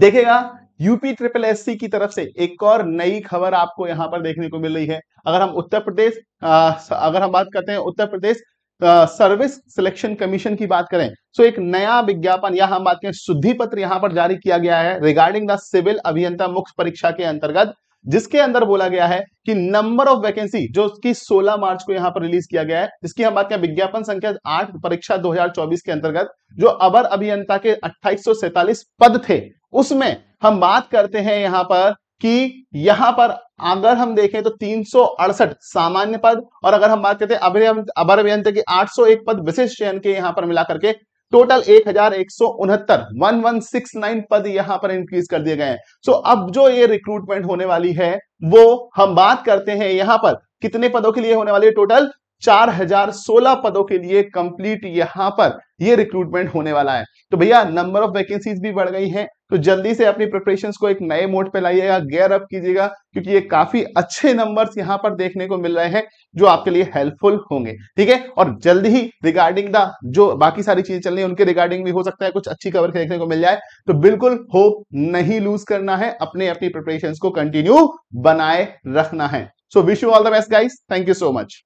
देखेगा UP triple S की तरफ से एक और नई खबर आपको यहां पर देखने को मिल रही है अगर हम उत्तर प्रदेश अगर हम बात करते हैं Uttar Pradesh service selection commission की बात करें सो तो एक नया विज्ञापन या हम बात करें शुद्धि पत्र यहां पर जारी किया गया है रिगार्डिंग द सिविल अभियंता मुख्य परीक्षा के अंतर्गत जिसके अंदर बोला गया है कि नंबर ऑफ वैकेंसी जो कि 16 मार्च को यहां पर रिलीज किया गया है जिसकी हम बात करें विज्ञापन संख्या आठ परीक्षा 2024 के अंतर्गत जो अवर अभियंता के अट्ठाईस पद थे उसमें हम बात करते हैं यहां पर कि यहां पर अगर हम देखें तो तीन सामान्य पद और अगर हम बात करते हैं अभर अभियंता के आठ पद विशेष चयन के यहां पर मिलाकर के टोटल एक हजार एक सौ उनहत्तर वन वन सिक्स नाइन पद यहां पर इंक्रीज कर दिए गए हैं सो अब जो ये रिक्रूटमेंट होने वाली है वो हम बात करते हैं यहां पर कितने पदों के लिए होने वाली है टोटल 4016 पदों के लिए कंप्लीट यहां पर ये रिक्रूटमेंट होने वाला है तो भैया नंबर ऑफ वैकेंसीज भी बढ़ गई हैं तो जल्दी से अपनी प्रिपरेशंस को एक नए मोड पे लाइएगा गेयर अप कीजिएगा क्योंकि ये काफी अच्छे नंबर्स यहां पर देखने को मिल रहे हैं जो आपके लिए हेल्पफुल होंगे ठीक है और जल्द ही रिगार्डिंग द जो बाकी सारी चीजें चल रही है उनके रिगार्डिंग भी हो सकता है कुछ अच्छी खबर देखने को मिल जाए तो बिल्कुल होप नहीं लूज करना है अपने अपनी प्रिपरेशन को कंटिन्यू बनाए रखना है so wish you all the best guys thank you so much